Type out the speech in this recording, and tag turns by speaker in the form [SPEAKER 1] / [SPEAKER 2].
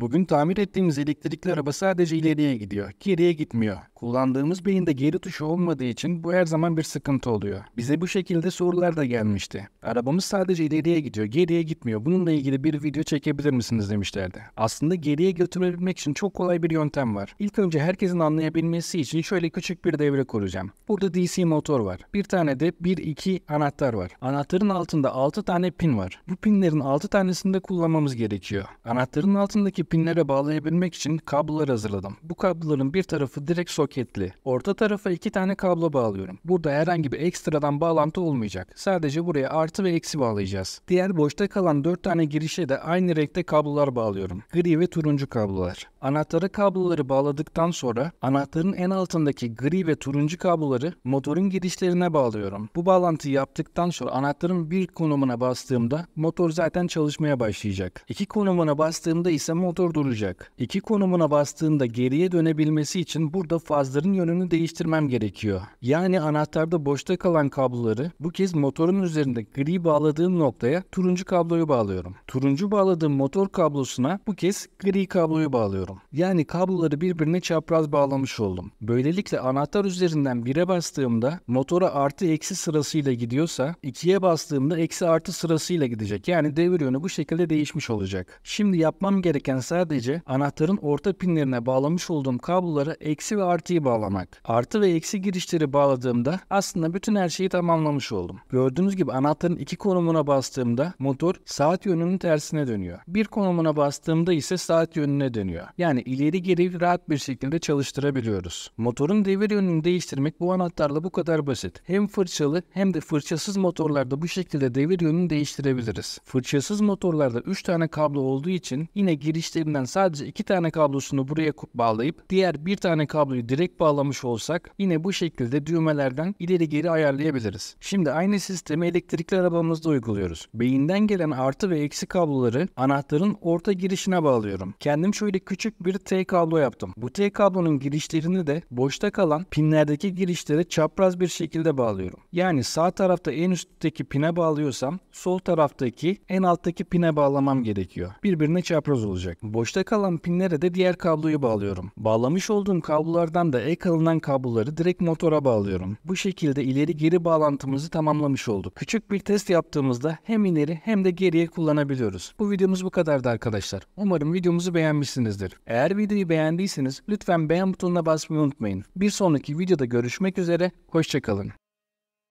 [SPEAKER 1] Bugün tamir ettiğimiz elektrikli araba sadece ileriye gidiyor, geriye gitmiyor. Kullandığımız beyinde geri tuşu olmadığı için bu her zaman bir sıkıntı oluyor. Bize bu şekilde sorular da gelmişti. Arabamız sadece ileriye gidiyor, geriye gitmiyor. Bununla ilgili bir video çekebilir misiniz demişlerdi. Aslında geriye götürebilmek için çok kolay bir yöntem var. İlk önce herkesin anlayabilmesi için şöyle küçük bir devre kuracağım. Burada DC motor var. Bir tane de 1-2 anahtar var. Anahtarın altında 6 tane pin var. Bu pinlerin 6 tanesini de kullanmamız gerekiyor. Anahtarın altındaki pinlere bağlayabilmek için kablolar hazırladım. Bu kabloların bir tarafı direkt soket soketli. Orta tarafa iki tane kablo bağlıyorum. Burada herhangi bir ekstradan bağlantı olmayacak. Sadece buraya artı ve eksi bağlayacağız. Diğer boşta kalan 4 tane girişe de aynı renkte kablolar bağlıyorum. Gri ve turuncu kablolar. Anahtarı kabloları bağladıktan sonra anahtarın en altındaki gri ve turuncu kabloları motorun girişlerine bağlıyorum. Bu bağlantıyı yaptıktan sonra anahtarın bir konumuna bastığımda motor zaten çalışmaya başlayacak. İki konumuna bastığımda ise motor duracak. İki konumuna bastığımda geriye dönebilmesi için burada faz cihazların yönünü değiştirmem gerekiyor. Yani anahtarda boşta kalan kabloları bu kez motorun üzerinde gri bağladığım noktaya turuncu kabloyu bağlıyorum. Turuncu bağladığım motor kablosuna bu kez gri kabloyu bağlıyorum. Yani kabloları birbirine çapraz bağlamış oldum. Böylelikle anahtar üzerinden 1'e bastığımda motora artı eksi sırasıyla gidiyorsa 2'ye bastığımda eksi artı sırasıyla gidecek. Yani devir yönü bu şekilde değişmiş olacak. Şimdi yapmam gereken sadece anahtarın orta pinlerine bağlamış olduğum kablolara eksi ve artı artıyı bağlamak. Artı ve eksi girişleri bağladığımda aslında bütün her şeyi tamamlamış oldum. Gördüğünüz gibi anahtarın iki konumuna bastığımda motor saat yönünün tersine dönüyor. Bir konumuna bastığımda ise saat yönüne dönüyor. Yani ileri geri rahat bir şekilde çalıştırabiliyoruz. Motorun devir yönünü değiştirmek bu anahtarla bu kadar basit. Hem fırçalı hem de fırçasız motorlarda bu şekilde devir yönünü değiştirebiliriz. Fırçasız motorlarda 3 tane kablo olduğu için yine girişlerinden sadece 2 tane kablosunu buraya bağlayıp diğer bir tane kabloyu direkt bağlamış olsak yine bu şekilde düğmelerden ileri geri ayarlayabiliriz. Şimdi aynı sistemi elektrikli arabamızda uyguluyoruz. Beyinden gelen artı ve eksi kabloları anahtarın orta girişine bağlıyorum. Kendim şöyle küçük bir T kablo yaptım. Bu T kablonun girişlerini de boşta kalan pinlerdeki girişlere çapraz bir şekilde bağlıyorum. Yani sağ tarafta en üstteki pine bağlıyorsam sol taraftaki en alttaki pine bağlamam gerekiyor. Birbirine çapraz olacak. Boşta kalan pinlere de diğer kabloyu bağlıyorum. Bağlamış olduğum kablolardan ardından da ek alınan kabloları direkt motora bağlıyorum. Bu şekilde ileri geri bağlantımızı tamamlamış olduk. Küçük bir test yaptığımızda hem ileri hem de geriye kullanabiliyoruz. Bu videomuz bu kadardı arkadaşlar. Umarım videomuzu beğenmişsinizdir. Eğer videoyu beğendiyseniz lütfen beğen butonuna basmayı unutmayın. Bir sonraki videoda görüşmek üzere, hoşçakalın.